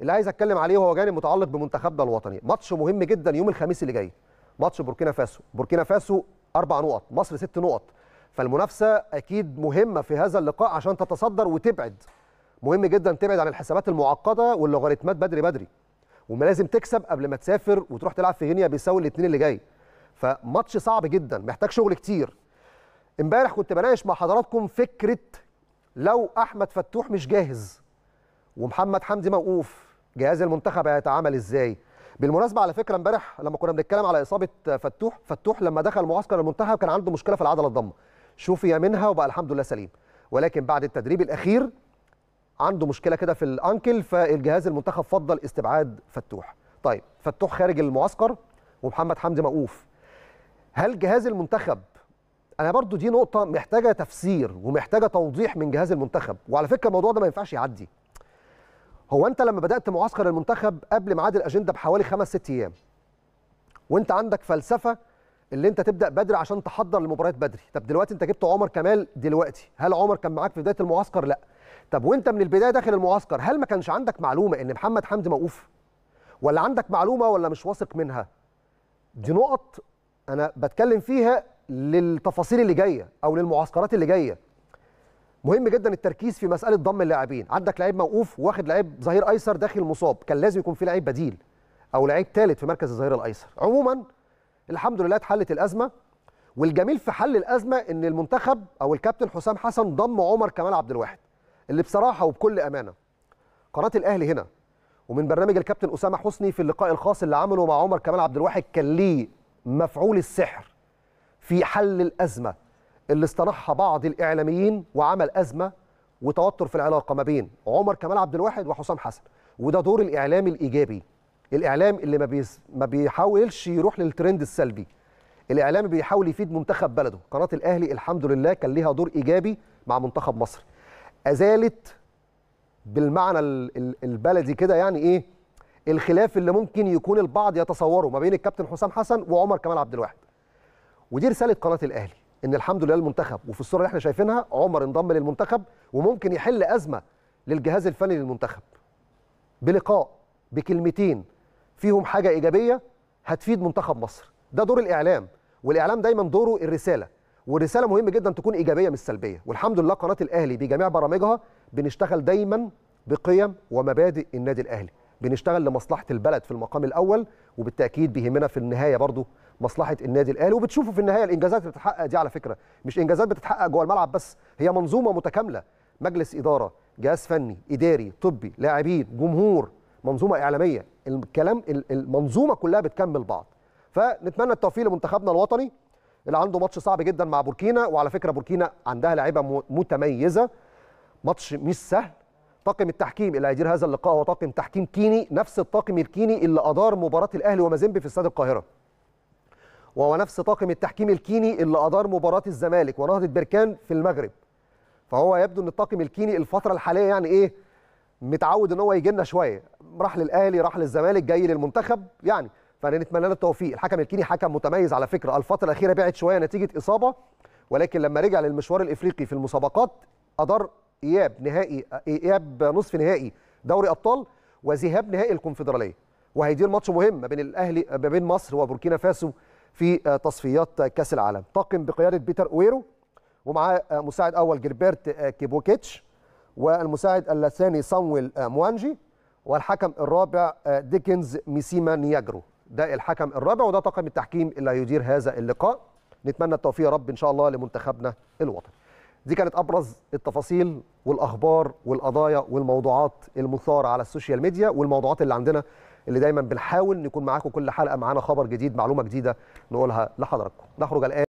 اللي عايز اتكلم عليه هو جانب متعلق بمنتخبنا الوطني ماتش مهم جدا يوم الخميس اللي جاي ماتش بوركينا فاسو بوركينا فاسو اربع نقط مصر ست نقط فالمنافسه اكيد مهمه في هذا اللقاء عشان تتصدر وتبعد مهم جدا تبعد عن الحسابات المعقده واللوغاريتمات بدري بدري وما لازم تكسب قبل ما تسافر وتروح تلعب في غينيا بيساوي الاثنين اللي جاي فماتش صعب جدا محتاج شغل كتير امبارح كنت بناقش مع حضراتكم فكره لو احمد فتوح مش جاهز ومحمد حمدي موقوف جهاز المنتخب هيتعامل ازاي بالمناسبه على فكره امبارح لما كنا بنتكلم على اصابه فتوح فتوح لما دخل معسكر المنتخب كان عنده مشكله في العضله الضمه شفي منها وبقى الحمد لله سليم ولكن بعد التدريب الاخير عنده مشكله كده في الانكل فالجهاز المنتخب فضل استبعاد فتوح طيب فتوح خارج المعسكر ومحمد حمدي موقوف هل جهاز المنتخب انا برضو دي نقطه محتاجه تفسير ومحتاجه توضيح من جهاز المنتخب وعلى فكره الموضوع ده ما ينفعش يعدي هو انت لما بدات معسكر المنتخب قبل ميعاد الاجنده بحوالي خمس ست ايام وانت عندك فلسفه اللي انت تبدا بدري عشان تحضر المباريات بدري طب دلوقتي انت جبت عمر كمال دلوقتي هل عمر كان معاك في بدايه المعسكر لا طب وانت من البدايه داخل المعسكر هل ما كانش عندك معلومه ان محمد حمدي موقوف ولا عندك معلومه ولا مش واثق منها دي نقط انا بتكلم فيها للتفاصيل اللي جايه او للمعسكرات اللي جايه مهم جدا التركيز في مساله ضم اللاعبين عندك لعيب موقوف واخد لعيب ظهير ايسر داخل مصاب كان لازم يكون في لعيب بديل او لعيب ثالث في مركز الظهير الايسر عموما الحمد لله اتحلت الازمه والجميل في حل الازمه ان المنتخب او الكابتن حسام حسن ضم عمر كمال عبد الواحد اللي بصراحه وبكل امانه قناه الاهلي هنا ومن برنامج الكابتن اسامه حسني في اللقاء الخاص اللي عمله مع عمر كمال عبد الواحد كان ليه مفعول السحر في حل الازمه اللي اصطلحها بعض الاعلاميين وعمل ازمه وتوتر في العلاقه ما بين عمر كمال عبد الواحد وحسام حسن وده دور الاعلام الايجابي الاعلام اللي ما, بيس ما بيحاولش يروح للترند السلبي الاعلام بيحاول يفيد منتخب بلده قناه الاهلي الحمد لله كان ليها دور ايجابي مع منتخب مصر ازالت بالمعنى البلدي كده يعني ايه الخلاف اللي ممكن يكون البعض يتصوره ما بين الكابتن حسام حسن وعمر كمال عبد الواحد ودي رساله قناه الاهلي ان الحمد لله المنتخب وفي الصوره اللي احنا شايفينها عمر انضم للمنتخب وممكن يحل ازمه للجهاز الفني للمنتخب بلقاء بكلمتين فيهم حاجه ايجابيه هتفيد منتخب مصر ده دور الاعلام والاعلام دايما دوره الرساله والرساله مهم جدا تكون ايجابيه مش سلبيه والحمد لله قناه الاهلي بجميع برامجها بنشتغل دايما بقيم ومبادئ النادي الاهلي بنشتغل لمصلحه البلد في المقام الاول وبالتاكيد بيهمنا في النهايه برضو مصلحه النادي الاهلي وبتشوفوا في النهايه الانجازات اللي بتتحقق دي على فكره مش انجازات بتتحقق جوه الملعب بس هي منظومه متكامله مجلس اداره جهاز فني اداري طبي لاعبين جمهور منظومه اعلاميه الكلام المنظومه كلها بتكمل بعض فنتمنى التوفيق لمنتخبنا الوطني اللي عنده ماتش صعب جدا مع بوركينا وعلى فكره بوركينا عندها لعيبه متميزه ماتش مش سهل طاقم التحكيم اللي هيدير هذا اللقاء هو طاقم تحكيم كيني نفس الطاقم الكيني اللي ادار مباراه الاهلي ومازيمبي في استاد القاهره وهو نفس طاقم التحكيم الكيني اللي ادار مباراه الزمالك ونهضه بركان في المغرب فهو يبدو ان الطاقم الكيني الفتره الحاليه يعني ايه متعود ان هو يجي لنا شويه راح للاهلي راح للزمالك جاي للمنتخب يعني فنتمنى له التوفيق الحكم الكيني حكم متميز على فكره الفتره الاخيره بعد شويه نتيجه اصابه ولكن لما رجع للمشوار الافريقي في المسابقات ادار اياب نهائي اياب نصف نهائي دوري ابطال وذهاب نهائي الكونفدراليه وهيدير ماتش مهم ما بين الاهلي ما بين مصر وبوركينا فاسو في آه، تصفيات كاس العالم طاقم بقياده بيتر اويرو ومعاه آه، مساعد اول جilberت آه، كيبوكيتش والمساعد الثاني صمويل موانجي والحكم الرابع ديكنز ميسيما نياجرو ده الحكم الرابع وده طاقم التحكيم اللي هيدير هذا اللقاء نتمنى التوفيق يا رب ان شاء الله لمنتخبنا الوطني دي كانت ابرز التفاصيل والاخبار والقضايا والموضوعات المثاره على السوشيال ميديا والموضوعات اللي عندنا اللي دايما بنحاول نكون معاكم كل حلقه معانا خبر جديد معلومه جديده نقولها لحضراتكم نخرج الان